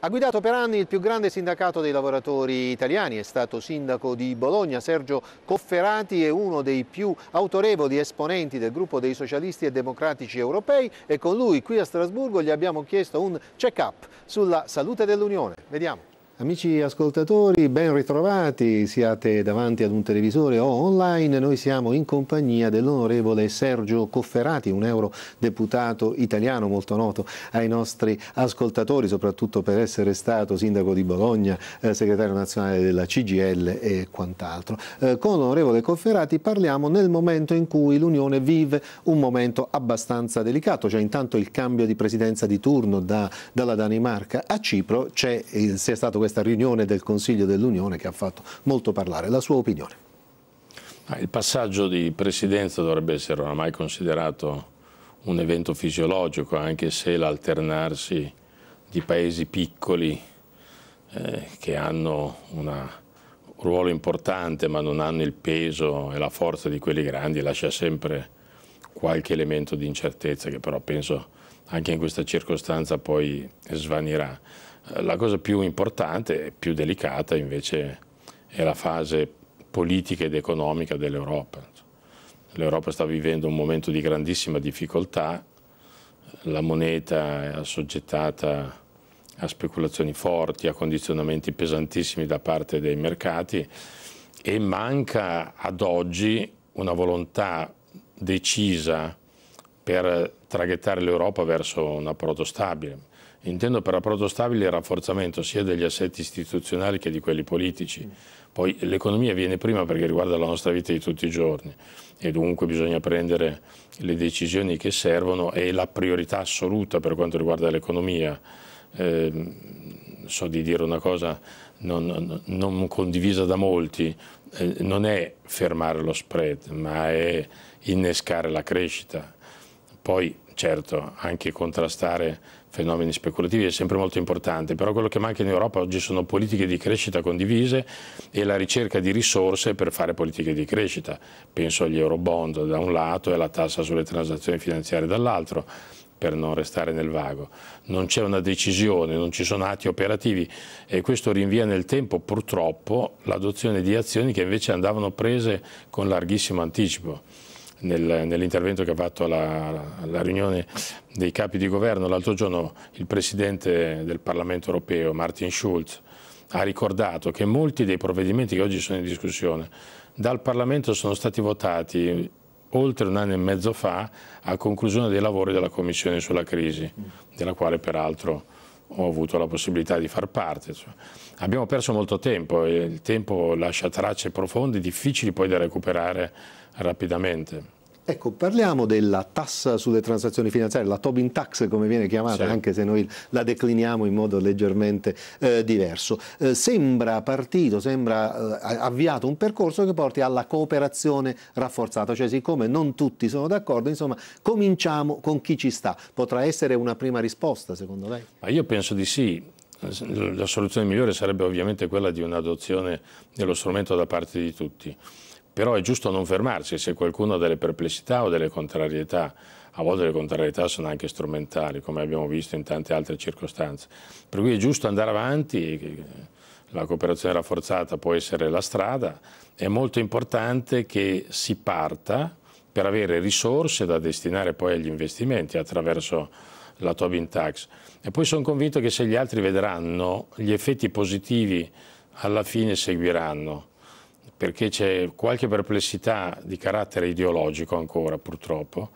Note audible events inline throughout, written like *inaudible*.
Ha guidato per anni il più grande sindacato dei lavoratori italiani, è stato sindaco di Bologna, Sergio Cofferati è uno dei più autorevoli esponenti del gruppo dei socialisti e democratici europei e con lui qui a Strasburgo gli abbiamo chiesto un check-up sulla salute dell'Unione. Vediamo. Amici ascoltatori, ben ritrovati, siate davanti ad un televisore o online, noi siamo in compagnia dell'onorevole Sergio Cofferati, un eurodeputato italiano molto noto ai nostri ascoltatori, soprattutto per essere stato sindaco di Bologna, eh, segretario nazionale della CGL e quant'altro. Eh, con l'onorevole Cofferati parliamo nel momento in cui l'Unione vive un momento abbastanza delicato, cioè intanto il cambio di presidenza di turno da, dalla Danimarca a Cipro, c'è, è stato questo questa riunione del Consiglio dell'Unione che ha fatto molto parlare. La sua opinione? Il passaggio di presidenza dovrebbe essere oramai considerato un evento fisiologico, anche se l'alternarsi di paesi piccoli eh, che hanno una, un ruolo importante ma non hanno il peso e la forza di quelli grandi lascia sempre qualche elemento di incertezza che però penso anche in questa circostanza poi svanirà. La cosa più importante e più delicata invece è la fase politica ed economica dell'Europa. L'Europa sta vivendo un momento di grandissima difficoltà, la moneta è assoggettata a speculazioni forti, a condizionamenti pesantissimi da parte dei mercati e manca ad oggi una volontà decisa per traghettare l'Europa verso un approdo stabile. Intendo per approdo stabile il rafforzamento sia degli assetti istituzionali che di quelli politici. Poi l'economia viene prima perché riguarda la nostra vita di tutti i giorni e dunque bisogna prendere le decisioni che servono e la priorità assoluta per quanto riguarda l'economia. Eh, so di dire una cosa non, non condivisa da molti, eh, non è fermare lo spread, ma è innescare la crescita. Poi certo anche contrastare fenomeni speculativi è sempre molto importante, però quello che manca in Europa oggi sono politiche di crescita condivise e la ricerca di risorse per fare politiche di crescita. Penso agli euro bond da un lato e alla tassa sulle transazioni finanziarie dall'altro per non restare nel vago. Non c'è una decisione, non ci sono atti operativi e questo rinvia nel tempo purtroppo l'adozione di azioni che invece andavano prese con larghissimo anticipo nel, nell'intervento che ha fatto alla, alla, riunione dei capi di governo l'altro giorno il Presidente del Parlamento europeo Martin Schulz ha ricordato che molti dei provvedimenti che oggi sono in discussione dal Parlamento sono stati votati oltre un anno e mezzo fa a conclusione dei lavori della Commissione sulla crisi, della quale peraltro ho avuto la possibilità di far parte. Cioè, abbiamo perso molto tempo e il tempo lascia tracce profonde, difficili poi da recuperare rapidamente. Ecco, parliamo della tassa sulle transazioni finanziarie, la Tobin Tax come viene chiamata, sì. anche se noi la decliniamo in modo leggermente eh, diverso. Eh, sembra partito, sembra eh, avviato un percorso che porti alla cooperazione rafforzata, cioè siccome non tutti sono d'accordo, insomma, cominciamo con chi ci sta. Potrà essere una prima risposta, secondo lei? Ma io penso di sì. La soluzione migliore sarebbe ovviamente quella di un'adozione dello strumento da parte di tutti. Però è giusto non fermarsi, se qualcuno ha delle perplessità o delle contrarietà, a volte le contrarietà sono anche strumentali, come abbiamo visto in tante altre circostanze. Per cui è giusto andare avanti, la cooperazione rafforzata può essere la strada, è molto importante che si parta per avere risorse da destinare poi agli investimenti attraverso la Tobin Tax. E poi sono convinto che se gli altri vedranno gli effetti positivi alla fine seguiranno perché c'è qualche perplessità di carattere ideologico ancora purtroppo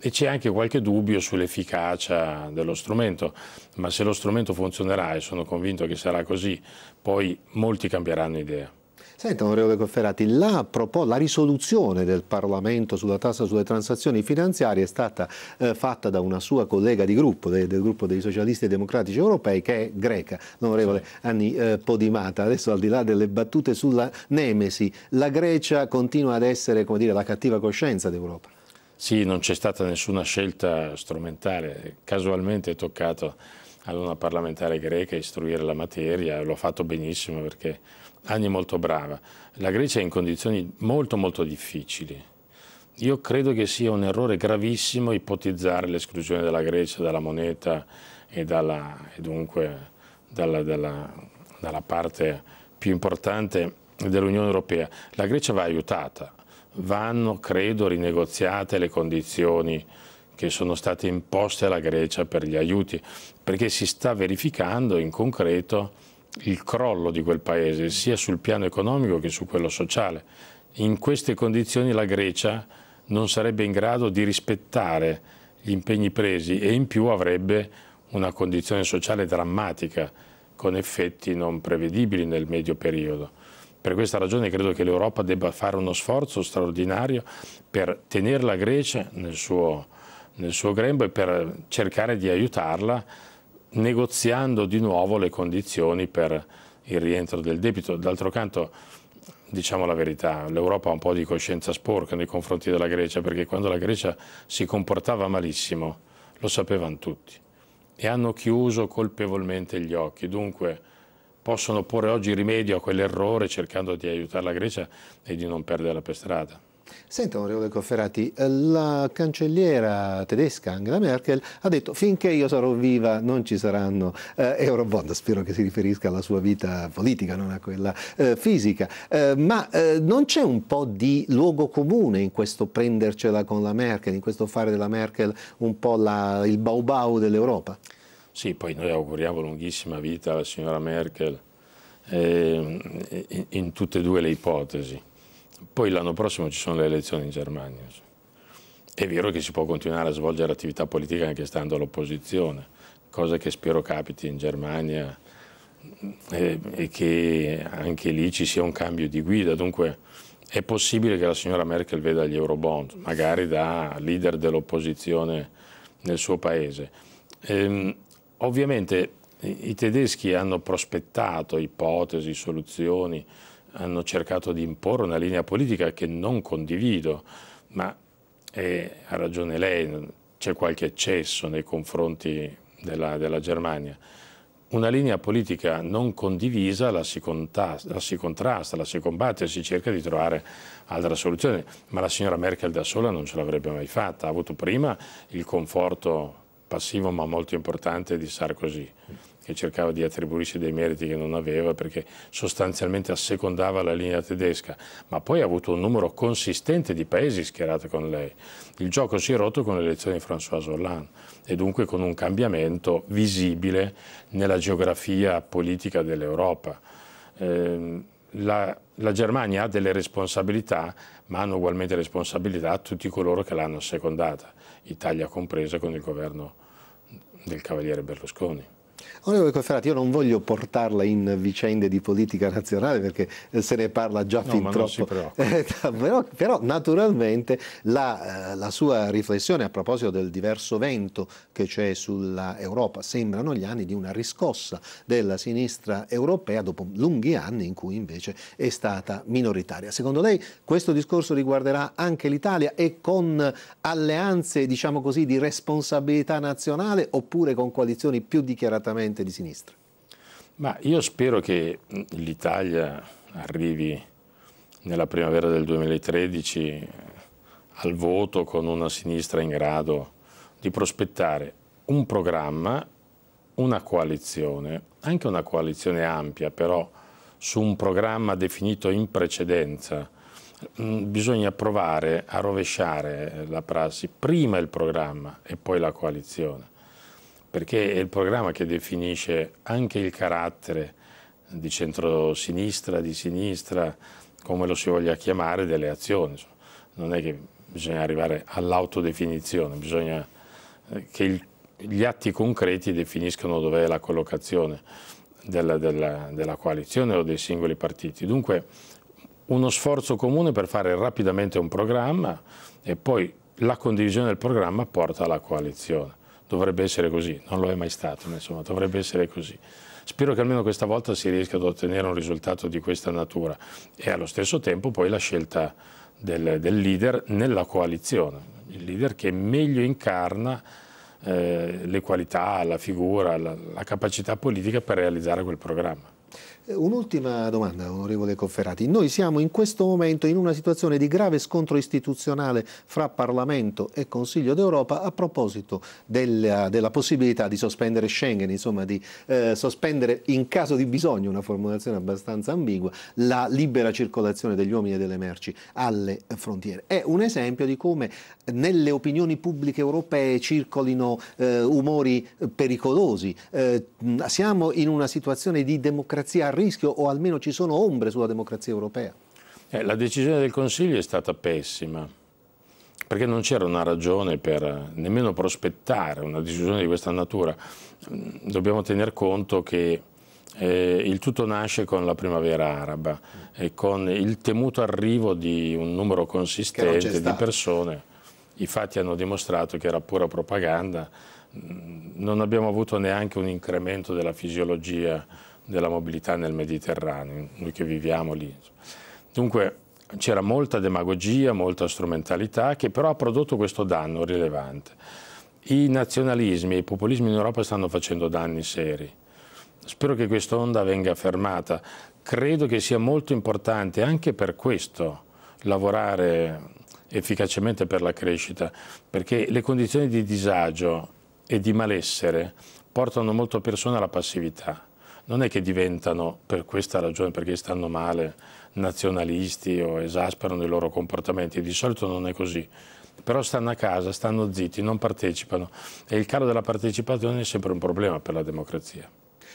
e c'è anche qualche dubbio sull'efficacia dello strumento, ma se lo strumento funzionerà e sono convinto che sarà così, poi molti cambieranno idea. Senta, onorevole Cofferati, la, la, risoluzione del Parlamento sulla tassa sulle transazioni finanziarie è stata eh, fatta da una sua collega di gruppo, de, del gruppo dei socialisti e democratici europei, che è greca, l'onorevole Anni eh, Podimata. Adesso al di là delle battute sulla nemesi, la Grecia continua ad essere dire, la cattiva coscienza d'Europa. Sì, non c'è stata nessuna scelta strumentale, casualmente è toccato ad una parlamentare greca istruire la materia, l'ho fatto benissimo perché Anni molto brava. La Grecia è in condizioni molto molto difficili. Io credo che sia un errore gravissimo ipotizzare l'esclusione della Grecia dalla moneta e, dalla, e dunque dalla, dalla, dalla parte più importante dell'Unione Europea. La Grecia va aiutata, vanno credo rinegoziate le condizioni che sono state imposte alla Grecia per gli aiuti, perché si sta verificando in concreto il crollo di quel paese, sia sul piano economico che su quello sociale. In queste condizioni la Grecia non sarebbe in grado di rispettare gli impegni presi e in più avrebbe una condizione sociale drammatica con effetti non prevedibili nel medio periodo. Per questa ragione credo che l'Europa debba fare uno sforzo straordinario per tenere la Grecia nel suo, nel suo grembo e per cercare di aiutarla negoziando di nuovo le condizioni per il rientro del debito. D'altro canto, diciamo la verità, l'Europa ha un po' di coscienza sporca nei confronti della Grecia, perché quando la Grecia si comportava malissimo lo sapevano tutti e hanno chiuso colpevolmente gli occhi. Dunque possono porre oggi rimedio a quell'errore cercando di aiutare la Grecia e di non perderla per strada. Senta, onorevole Cofferati, la cancelliera tedesca Angela Merkel ha detto finché io sarò viva non ci saranno eh, Eurobond, spero che si riferisca alla sua vita politica, non a quella eh, fisica, eh, ma eh, non c'è un po' di luogo comune in questo prendercela con la Merkel, in questo fare della Merkel un po' la, il bau dell'Europa? Sì, poi noi auguriamo lunghissima vita alla signora Merkel ehm, in, in tutte e due le ipotesi. Poi l'anno prossimo ci sono le elezioni in Germania. È vero che si può continuare a svolgere attività politica anche stando all'opposizione, cosa che spero capiti in Germania eh, e, che anche lì ci sia un cambio di guida. Dunque è possibile che la signora Merkel veda gli Eurobond, magari da leader dell'opposizione nel suo paese. Ehm, ovviamente i tedeschi hanno prospettato ipotesi, soluzioni, hanno cercato di imporre una linea politica che non condivido, ma eh, ha ragione lei, c'è qualche eccesso nei confronti della, della, Germania. Una linea politica non condivisa la si, contasta, la si contrasta, la si combatte, si cerca di trovare altra soluzione, ma la signora Merkel da sola non ce l'avrebbe mai fatta, ha avuto prima il conforto passivo ma molto importante di Sarkozy che cercava di attribuirsi dei meriti che non aveva perché sostanzialmente assecondava la linea tedesca, ma poi ha avuto un numero consistente di paesi schierati con lei. Il gioco si è rotto con l'elezione di François Hollande e dunque con un cambiamento visibile nella geografia politica dell'Europa. Eh, la, la, Germania ha delle responsabilità, ma hanno ugualmente responsabilità tutti coloro che l'hanno assecondata, Italia compresa con il governo del cavaliere Berlusconi. Onorevole Cofferati, io non voglio portarla in vicende di politica nazionale perché eh, se ne parla già no, fin troppo. *laughs* Eh, però, però, naturalmente la, eh, la, sua riflessione a proposito del diverso vento che c'è sull'Europa sembrano gli anni di una riscossa della sinistra europea dopo lunghi anni in cui invece è stata minoritaria. Secondo lei questo discorso riguarderà anche l'Italia e con alleanze diciamo così, di responsabilità nazionale oppure con coalizioni più dichiaratamente sicuramente di sinistra. Ma io spero che mm, l'Italia arrivi nella primavera del 2013 eh, al voto con una sinistra in grado di prospettare un programma, una coalizione, anche una coalizione ampia, però su un programma definito in precedenza. Mm, bisogna provare a rovesciare la prassi, prima il programma e poi la coalizione perché è il programma che definisce anche il carattere di centrosinistra, di sinistra, come lo si voglia chiamare, delle azioni. Non è che bisogna arrivare all'autodefinizione, bisogna eh, che il, gli atti concreti definiscano dove è la collocazione della, della, della coalizione o dei singoli partiti. Dunque uno sforzo comune per fare rapidamente un programma e poi la condivisione del programma porta alla coalizione dovrebbe essere così, non lo è mai stato, insomma, dovrebbe essere così. Spero che almeno questa volta si riesca ad ottenere un risultato di questa natura e allo stesso tempo poi la scelta del, del leader nella coalizione, il leader che meglio incarna eh, le qualità, la figura, la, la capacità politica per realizzare quel programma. Un'ultima domanda, onorevole Cofferati. Noi siamo in questo momento in una situazione di grave scontro istituzionale fra Parlamento e Consiglio d'Europa a proposito della, della, possibilità di sospendere Schengen, insomma di eh, sospendere in caso di bisogno, una formulazione abbastanza ambigua, la libera circolazione degli uomini e delle merci alle frontiere. È un esempio di come nelle opinioni pubbliche europee circolino eh, umori eh, pericolosi. Eh, siamo in una situazione di democrazia rischio o almeno ci sono ombre sulla democrazia europea? Eh, la decisione del Consiglio è stata pessima perché non c'era una ragione per nemmeno prospettare una decisione di questa natura. Mm, dobbiamo tener conto che eh, il tutto nasce con la primavera araba e con il temuto arrivo di un numero consistente di persone. I fatti hanno dimostrato che era pura propaganda, mm, non abbiamo avuto neanche un incremento della fisiologia della mobilità nel Mediterraneo, noi che viviamo lì. Dunque c'era molta demagogia, molta strumentalità che però ha prodotto questo danno rilevante. I nazionalismi e i populismi in Europa stanno facendo danni seri. Spero che questa onda venga fermata. Credo che sia molto importante anche per questo lavorare efficacemente per la crescita, perché le condizioni di disagio e di malessere portano molte persone alla passività non è che diventano, per questa ragione, perché stanno male, nazionalisti o esasperano i loro comportamenti, di solito non è così. Però stanno a casa, stanno zitti, non partecipano e il calo della partecipazione è sempre un problema per la democrazia.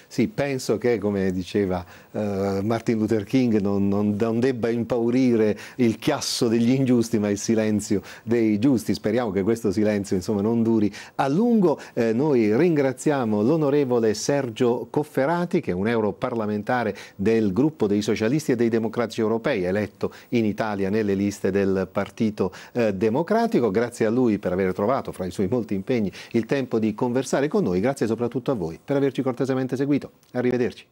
Sì, penso che, come diceva eh, Martin Luther King, non, non, non, debba impaurire il chiasso degli ingiusti, ma il silenzio dei giusti. Speriamo che questo silenzio insomma, non duri a lungo. Eh, noi ringraziamo l'onorevole Sergio Cofferati, che è un europarlamentare del gruppo dei socialisti e dei democratici europei, eletto in Italia nelle liste del Partito eh, Democratico. Grazie a lui per aver trovato, fra i suoi molti impegni, il tempo di conversare con noi. Grazie soprattutto a voi per averci cortesemente seguito seguito, arrivederci.